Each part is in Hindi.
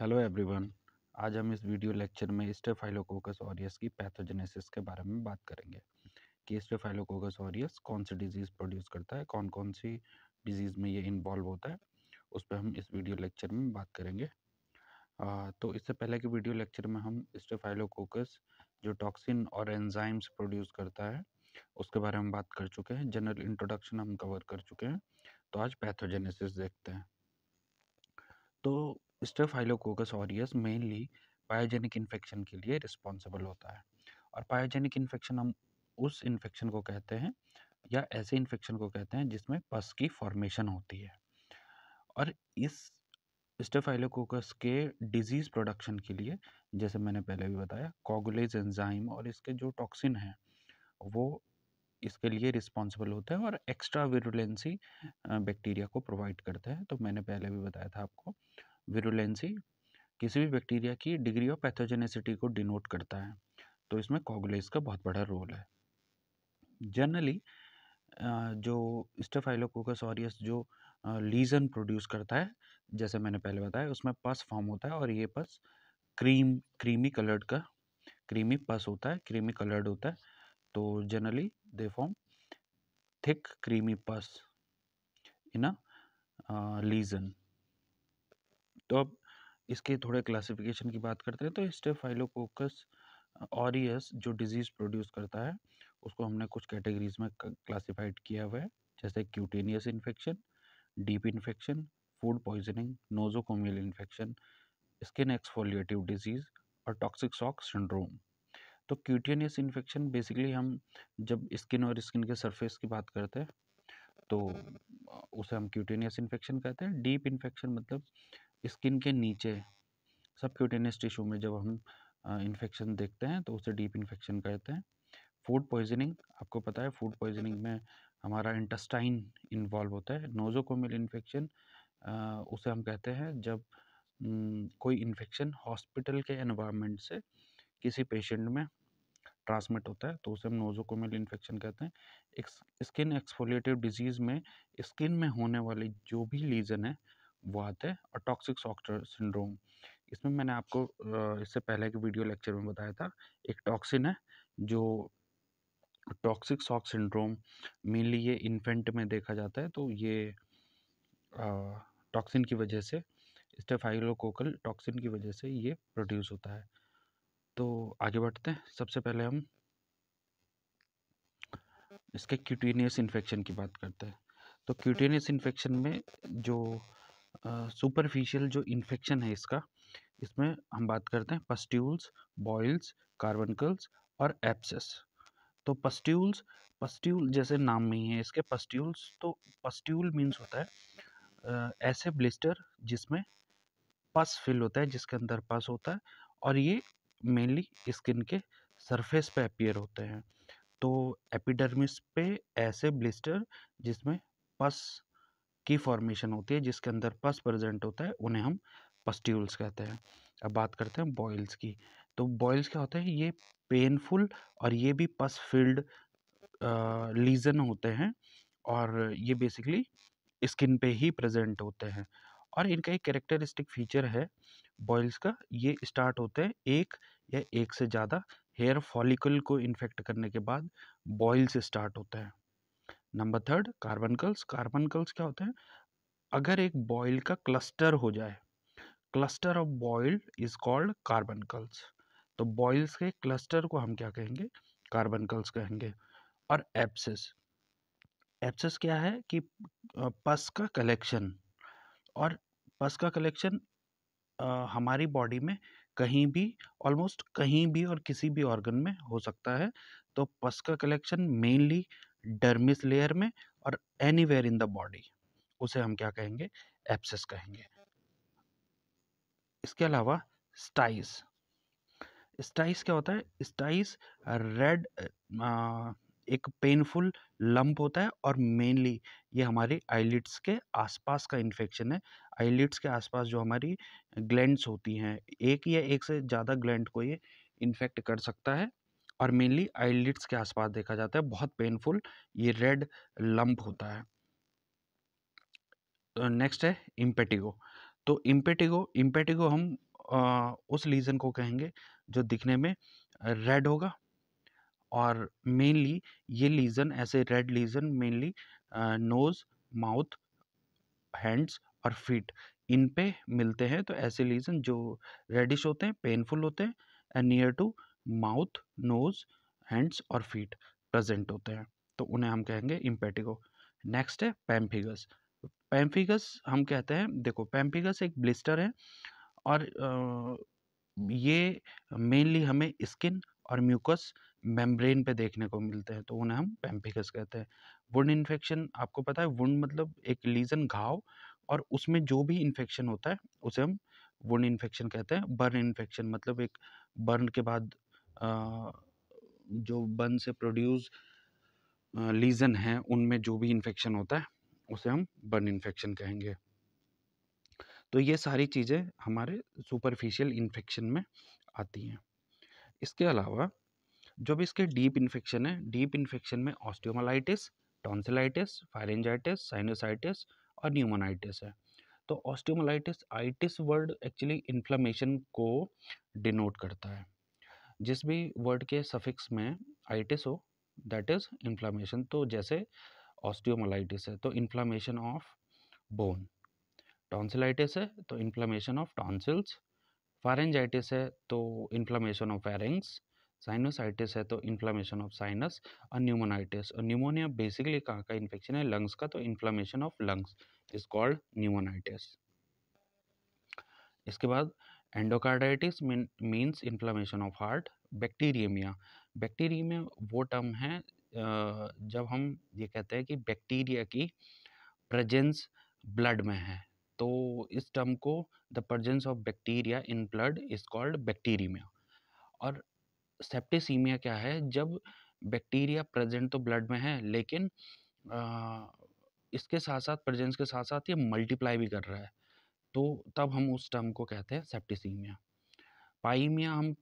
हेलो एवरीवन आज हम इस वीडियो लेक्चर में स्टेफाइलोकोकस ऑरियस की पैथोजेनेसिस के बारे में बात करेंगे कि स्टेफाइलोकोकस ऑरियस कौन सी डिजीज़ प्रोड्यूस करता है कौन कौन सी डिजीज़ में ये इन्वॉल्व होता है उस पर हम इस वीडियो लेक्चर में बात करेंगे आ, तो इससे पहले के वीडियो लेक्चर में हम स्टेफाइलोकोकस जो टॉक्सिन और एनजाइम्स प्रोड्यूस करता है उसके बारे में बात कर चुके हैं जनरल इंट्रोडक्शन हम कवर कर चुके हैं तो आज पैथोजेनेसिस देखते हैं तो staphylococcus aureus mainly pyogenic infection के लिए रिस्पॉन्सिबल होता है और पायोजेनिक इन्फेक्शन हम उस इन्फेक्शन को कहते हैं या ऐसे इन्फेक्शन को कहते हैं जिसमें पस की फॉर्मेशन होती है और इस स्टेफाइलोकोकस के डिजीज़ प्रोडक्शन के लिए जैसे मैंने पहले भी बताया कॉगुलेज एंजाइम और इसके जो टॉक्सिन हैं वो इसके लिए रिस्पॉन्सिबल होते हैं और एक्स्ट्रा विरुलेंसी बैक्टीरिया को प्रोवाइड करते हैं तो मैंने पहले भी बताया था आपको विरुलेंसी किसी भी बैक्टीरिया की डिग्री ऑफ पैथोजेनेसिटी को डिनोट करता है तो इसमें कॉगुलेस का बहुत बड़ा रोल है जनरली जो स्टेफाइलोकोकस ऑरियस जो लीजन प्रोड्यूस करता है जैसे मैंने पहले बताया उसमें पस फॉर्म होता है और ये पस क्रीम क्रीमी कलर्ड का क्रीमी पस होता है क्रीमी कलर्ड होता है तो generally they form thick creamy pus in a legion तो अब इसके थोड़े क्लासिफिकेशन की बात करते हैं तो स्टेफाइलोकोकस ऑरियस जो डिजीज़ प्रोड्यूस करता है उसको हमने कुछ कैटेगरीज में क्लासिफाइड किया हुआ है जैसे cutaneous infection deep infection food poisoning nosocomial infection skin exfoliative disease और टॉक्सिक शॉक सिंड्रोम तो क्यूटेनियस इन्फेक्शन बेसिकली हम जब स्किन और स्किन के सरफेस की बात करते हैं तो उसे हम क्यूटेनियस इन्फेक्शन कहते हैं डीप इन्फेक्शन मतलब स्किन के नीचे सब क्यूटेनियस टिश्यू में जब हम इन्फेक्शन देखते हैं तो उसे डीप इन्फेक्शन कहते हैं फूड पॉइजनिंग आपको पता है फूड पॉइजनिंग में हमारा इंटस्टाइन इन्वॉल्व होता है नोजोकोमिल इन्फेक्शन उसे हम कहते हैं जब कोई इन्फेक्शन हॉस्पिटल के एनवायरनमेंट से किसी पेशेंट में ट्रांसमिट होता है तो उसे हम नोजोकोमिल इन्फेक्शन कहते हैं स्किन एक्सफोलिएटिव डिजीज़ में स्किन में होने वाली जो भी लीजन है वो आते हैं और टॉक्सिक सॉक्टर सिंड्रोम इसमें मैंने आपको इससे पहले के वीडियो लेक्चर में बताया था एक टॉक्सिन है जो टॉक्सिक सॉक सिंड्रोम मेनली ये इन्फेंट में देखा जाता है तो ये टॉक्सिन की वजह से स्टेफाइलोकोकल टॉक्सिन की वजह से ये प्रोड्यूस होता है तो आगे बढ़ते हैं सबसे पहले हम इसके क्यूटीनियस इन्फेक्शन की बात करते हैं तो क्यूटीनियस हम्म। इन्फेक्शन में जो सुपरफिशियल जो इन्फेक्शन है इसका इसमें हम बात करते हैं पस्ट्यूल्स बॉयल्स कार्बनकल्स और एप्सेस तो पस्ट्यूल्स पस्ट्यूल जैसे नाम में ही है इसके पस्ट्यूल्स तो पस्ट्यूल मीन्स होता है ऐसे ब्लिस्टर जिसमें पस फिल होता है जिसके अंदर पस होता है और ये मेनली स्किन के सरफेस पे अपीयर होते हैं तो एपिडर्मिस पे ऐसे ब्लिस्टर जिसमें पस की फॉर्मेशन होती है जिसके अंदर पस प्रेजेंट होता है उन्हें हम पस्ट्यूल्स कहते हैं अब बात करते हैं बॉयल्स की तो बॉयल्स क्या होते हैं ये पेनफुल और ये भी पस फील्ड लीजन होते हैं और ये बेसिकली स्किन पे ही प्रेजेंट होते हैं और इनका एक करेक्टरिस्टिक फीचर है बॉयल्स का ये स्टार्ट होते हैं एक या एक से ज़्यादा हेयर फॉलिकल को इन्फेक्ट करने के बाद बॉयल्स स्टार्ट होते हैं नंबर थर्ड कार्बनकल्स कार्बनकल्स क्या होते हैं अगर एक बॉयल का क्लस्टर हो जाए cluster of boil is called carbuncles तो बॉयल्स के क्लस्टर को हम क्या कहेंगे कार्बनकल्स कहेंगे और एप्सिस एप्सिस क्या है कि पस का कलेक्शन और पस का कलेक्शन हमारी बॉडी में कहीं भी ऑलमोस्ट कहीं भी और किसी भी ऑर्गन में हो सकता है तो पस का कलेक्शन मेनली डर्मिस लेयर में और anywhere in the body उसे हम क्या कहेंगे एप्सिस कहेंगे इसके अलावा स्टाइस स्टाइस क्या होता है स्टाइस रेड एक पेनफुल लंप होता है और मेनली ये हमारी आईलिट्स के आसपास का इन्फेक्शन है आईलिट्स के आसपास जो हमारी ग्लैंड्स होती हैं एक या एक से ज़्यादा ग्लैंड को ये इन्फेक्ट कर सकता है और मेनली आईलिट्स के आसपास देखा जाता है बहुत पेनफुल ये रेड लंप होता है नेक्स्ट है इम्पेटिगो तो इम्पेटिगो इम्पेटिगो हम आ, उस लीजन को कहेंगे जो दिखने में रेड होगा और मेनली ये लीजन ऐसे red lesion mainly nose mouth hands और फीट इन पे मिलते हैं तो ऐसे लीजन जो रेडिश होते हैं पेनफुल होते हैं and near to mouth nose hands और फीट प्रेजेंट होते हैं तो उन्हें हम कहेंगे इम्पेटिगो नेक्स्ट है पैम्फिगस पैम्फिगस हम कहते हैं देखो पैम्फिगस एक ब्लिस्टर है और ये मेनली हमें स्किन और म्यूकस मेम्ब्रेन पे देखने को मिलते हैं तो उन्हें हम पैम्फिगस कहते हैं वुंड इन्फेक्शन आपको पता है वुंड मतलब एक लीजन घाव और उसमें जो भी इन्फेक्शन होता है उसे हम वुंड इन्फेक्शन कहते हैं बर्न इन्फेक्शन मतलब एक बर्न के बाद जो बन से प्रोड्यूस लीजन है उनमें जो भी इन्फेक्शन होता है उसे हम बर्न इन्फेक्शन कहेंगे तो ये सारी चीज़ें हमारे सुपरफिशियल इन्फेक्शन में आती हैं इसके अलावा जब इसके डीप इन्फेक्शन है डीप इन्फेक्शन में ऑस्टियोमलाइटिस टॉन्सिलाइटिस फायरेंजाइटिस साइनोसाइटिस और न्यूमोनाइटिस है तो osteomyelitis itis word actually inflammation को डिनोट करता है जिस भी वर्ड के सफिक्स में आइटिस हो दैट इज़ इन्फ्लामेशन तो जैसे ऑस्टियोमोलाइटिस है तो इन्फ्लामेशन ऑफ बोन टॉन्सिलाइटिस है तो इन्फ्लामेशन ऑफ टॉन्सिल्स फारेंजाइटिस है तो इन्फ्लामेशन ऑफ फेरेंग्स साइनसाइटिस है तो इन्फ्लामेशन ऑफ साइनस और न्यूमोनाइटिस और न्यूमोनिया बेसिकली कहाँ का इन्फेक्शन है लंग्स का तो inflammation of lungs is called pneumonitis इसके बाद endocarditis means inflammation of heart bacteraemia bacteraemia वो टर्म है जब हम ये कहते हैं कि बैक्टीरिया की प्रजेंस ब्लड में है तो इस टर्म को the presence of bacteria in blood is called bacteraemia और सेप्टिसीमिया क्या है जब बैक्टीरिया प्रेजेंट तो ब्लड में है लेकिन आ, इसके साथ साथ प्रेजेंस के साथ साथ ये मल्टीप्लाई भी कर रहा है तो तब हम उस टर्म को कहते हैं सेप्टिसीमिया पाइमिया हम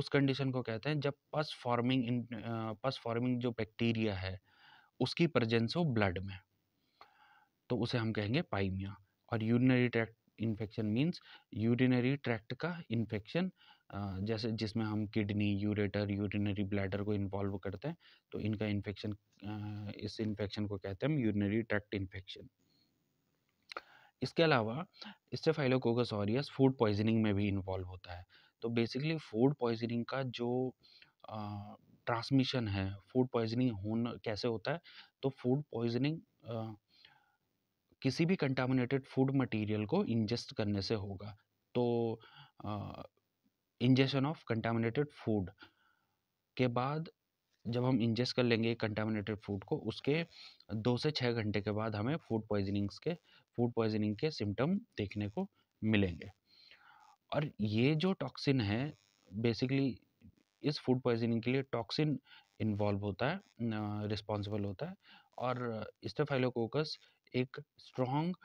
उस कंडीशन को कहते हैं जब पस फॉर्मिंग पस फॉर्मिंग जो बैक्टीरिया है उसकी प्रजेंस हो ब्लड में तो उसे हम कहेंगे पाइमिया और urinary tract infection means urinary tract का इन्फेक्शन जैसे जिसमें हम किडनी यूरेटर यूरिनरी ब्लैडर को इन्वॉल्व करते हैं तो इनका इन्फेक्शन इस इन्फेक्शन को कहते हैं हम यूरिनरी ट्रैक्ट इन्फेक्शन इसके अलावा इससे ऑरियस फूड पॉइजनिंग में भी इन्वॉल्व होता है तो बेसिकली फूड पॉइजनिंग का जो ट्रांसमिशन है फूड पॉइजनिंग होना कैसे होता है तो फूड पॉइजनिंग किसी भी कंटामिनेटेड फूड मटेरियल को इंजेस्ट करने से होगा तो इंजेशन ऑफ कंटामिनेटेड फूड के बाद जब हम इंजेस्ट कर लेंगे कंटामिनेटेड फूड को उसके दो से छः घंटे के बाद हमें फूड पॉइजनिंग्स के फूड पॉइजनिंग के सिम्टम देखने को मिलेंगे और ये जो टॉक्सिन है बेसिकली इस फूड पॉइजनिंग के लिए टॉक्सिन इन्वॉल्व होता है रिस्पॉन्सिबल होता है और स्टेफाइलोकोकस एक स्ट्रॉन्ग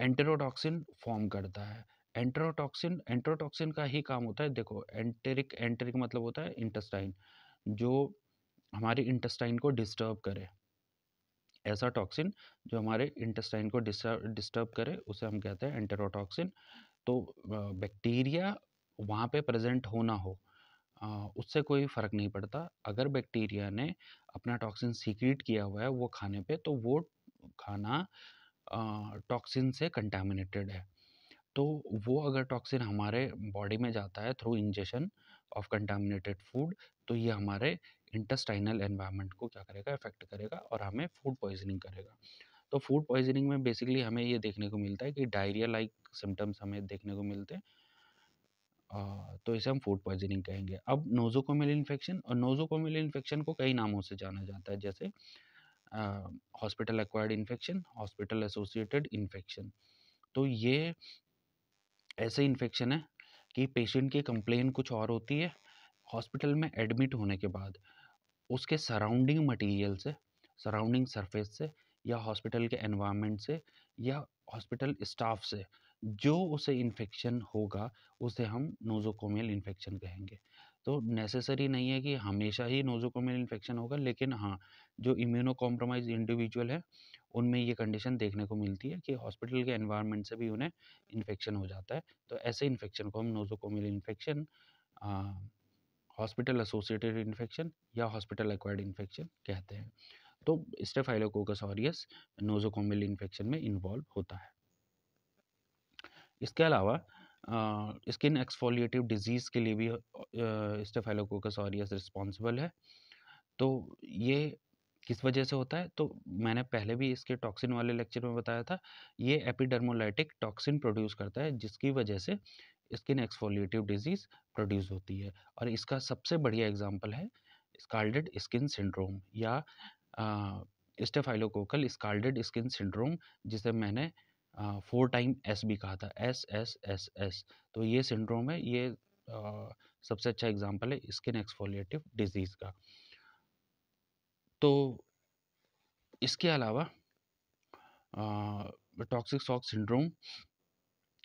एंटेरोटॉक्सिन फॉर्म करता है एंट्रोटॉक्सिन एंट्रोटॉक्सिन का ही काम होता है देखो एंटेरिक एंटेरिक मतलब होता है इंटेस्टाइन जो हमारे इंटेस्टाइन को डिस्टर्ब करे ऐसा टॉक्सिन जो हमारे इंटेस्टाइन को डिस्टर्ब करे उसे हम कहते हैं एंटेरोटॉक्सिन तो बैक्टीरिया वहाँ पे प्रेजेंट हो ना हो उससे कोई फ़र्क नहीं पड़ता अगर बैक्टीरिया ने अपना टॉक्सिन सीक्रेट किया हुआ है वो खाने पे तो वो खाना टॉक्सिन से कंटेमिनेटेड है तो वो अगर टॉक्सिन हमारे बॉडी में जाता है through ingestion of contaminated food तो ये हमारे इंटस्टाइनल एनवायरनमेंट को क्या करेगा इफेक्ट करेगा और हमें फूड पॉइजनिंग करेगा तो फूड पॉइजनिंग में बेसिकली हमें ये देखने को मिलता है कि डायरिया लाइक सिम्टम्स हमें देखने को मिलते हैं तो इसे हम फूड पॉइजनिंग कहेंगे अब नोजोकोमिल इन्फेक्शन और नोजोकोमिल इन्फेक्शन को कई नामों से जाना जाता है जैसे hospital acquired infection hospital associated infection तो ये ऐसे इन्फेक्शन है कि पेशेंट की कंप्लेन कुछ और होती है हॉस्पिटल में एडमिट होने के बाद उसके सराउंडिंग मटेरियल से सराउंडिंग सरफेस से या हॉस्पिटल के एनवायरनमेंट से या हॉस्पिटल स्टाफ से जो उसे इन्फेक्शन होगा उसे हम नोजोकोमियल इन्फेक्शन कहेंगे तो नेसेसरी नहीं है कि हमेशा ही नोजोकोमियल इन्फेक्शन होगा लेकिन हाँ जो इम्यूनो कॉम्प्रोमाइज इंडिविजुअल है उनमें ये कंडीशन देखने को मिलती है कि हॉस्पिटल के एनवायरनमेंट से भी उन्हें इन्फेक्शन हो जाता है तो ऐसे इन्फेक्शन को हम nosocomial infection hospital associated infection या हॉस्पिटल एक्वायर्ड इन्फेक्शन कहते हैं तो स्टेफाइलोकोकस ऑरियस नोजोकोमिल इन्फेक्शन में इन्वॉल्व होता है इसके अलावा स्किन एक्सफोलिएटिव डिजीज़ के लिए भी स्टेफाइलोकोकस ऑरियस रिस्पॉन्सिबल है तो ये किस वजह से होता है तो मैंने पहले भी इसके टॉक्सिन वाले लेक्चर में बताया था ये एपिडर्मोलाइटिक टॉक्सिन प्रोड्यूस करता है जिसकी वजह से स्किन एक्सफोलिएटिव डिजीज़ प्रोड्यूस होती है और इसका सबसे बढ़िया एग्जाम्पल है स्काल्डेड स्किन सिंड्रोम या स्टेफाइलोकोकल स्काल्डेड स्किन सिंड्रोम जिसे मैंने फोर टाइम एस भी कहा था एस एस एस एस तो ये सिंड्रोम है ये आ, सबसे अच्छा एग्जाम्पल है स्किन एक्सफोलिएटिव डिजीज़ का तो इसके अलावा टॉक्सिक सॉक सिंड्रोम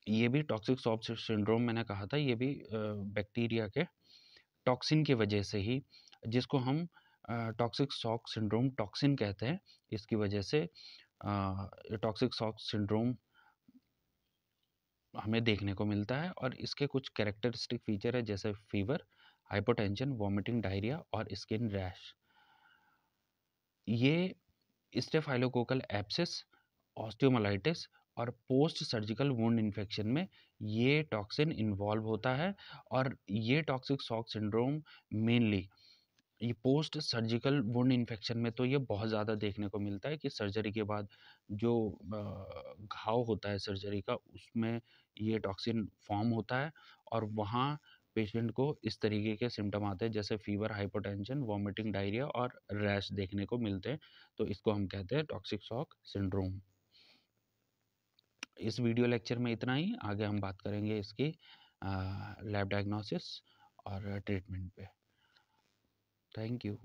ये भी टॉक्सिक सॉप सिंड्रोम मैंने कहा था ये भी बैक्टीरिया के टॉक्सिन की वजह से ही जिसको हम टॉक्सिक सॉक सिंड्रोम टॉक्सिन कहते हैं इसकी वजह से टॉक्सिक सॉक सिंड्रोम हमें देखने को मिलता है और इसके कुछ कैरेक्टरिस्टिक फीचर है जैसे फीवर हाइपोटेंशन वॉमिटिंग डायरिया और स्किन रैश ये स्टेफाइलोकोकल एप्सिस ऑस्टियोमलाइटिस और पोस्ट सर्जिकल वोंड इन्फेक्शन में ये टॉक्सिन इन्वॉल्व होता है और ये टॉक्सिक शॉक सिंड्रोम मेनली ये पोस्ट सर्जिकल वुंड इन्फेक्शन में तो ये बहुत ज़्यादा देखने को मिलता है कि सर्जरी के बाद जो घाव होता है सर्जरी का उसमें ये टॉक्सिन फॉर्म होता है और वहाँ पेशेंट को इस तरीके के सिम्टम आते हैं जैसे फीवर हाइपोटेंशन वॉमिटिंग डायरिया और रैश देखने को मिलते हैं तो इसको हम कहते हैं टॉक्सिक शॉक सिंड्रोम इस वीडियो लेक्चर में इतना ही आगे हम बात करेंगे इसकी लैब डायग्नोसिस और ट्रीटमेंट पे थैंक यू